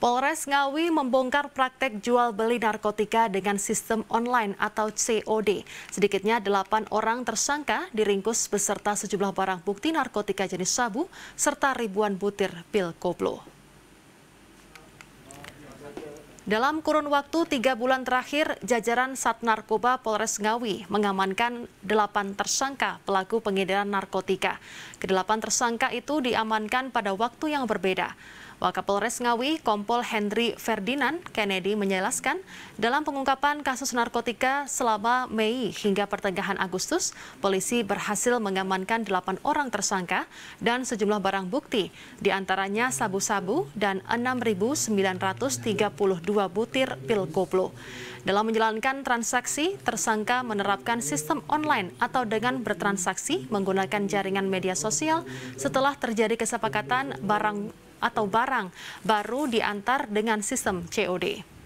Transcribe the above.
Polres Ngawi membongkar praktek jual beli narkotika dengan sistem online atau COD. Sedikitnya delapan orang tersangka diringkus beserta sejumlah barang bukti narkotika jenis sabu serta ribuan butir pil koplo. Dalam kurun waktu tiga bulan terakhir, jajaran Satnarkoba Polres Ngawi mengamankan delapan tersangka pelaku pengedaran narkotika. Kedelapan tersangka itu diamankan pada waktu yang berbeda. Wakapolres Ngawi, Kompol Henry Ferdinand Kennedy menjelaskan, dalam pengungkapan kasus narkotika selama Mei hingga pertengahan Agustus, polisi berhasil mengamankan 8 orang tersangka dan sejumlah barang bukti, diantaranya sabu-sabu dan 6.932 butir pil koplo. Dalam menjalankan transaksi, tersangka menerapkan sistem online atau dengan bertransaksi menggunakan jaringan media sosial setelah terjadi kesepakatan barang atau barang baru diantar dengan sistem COD.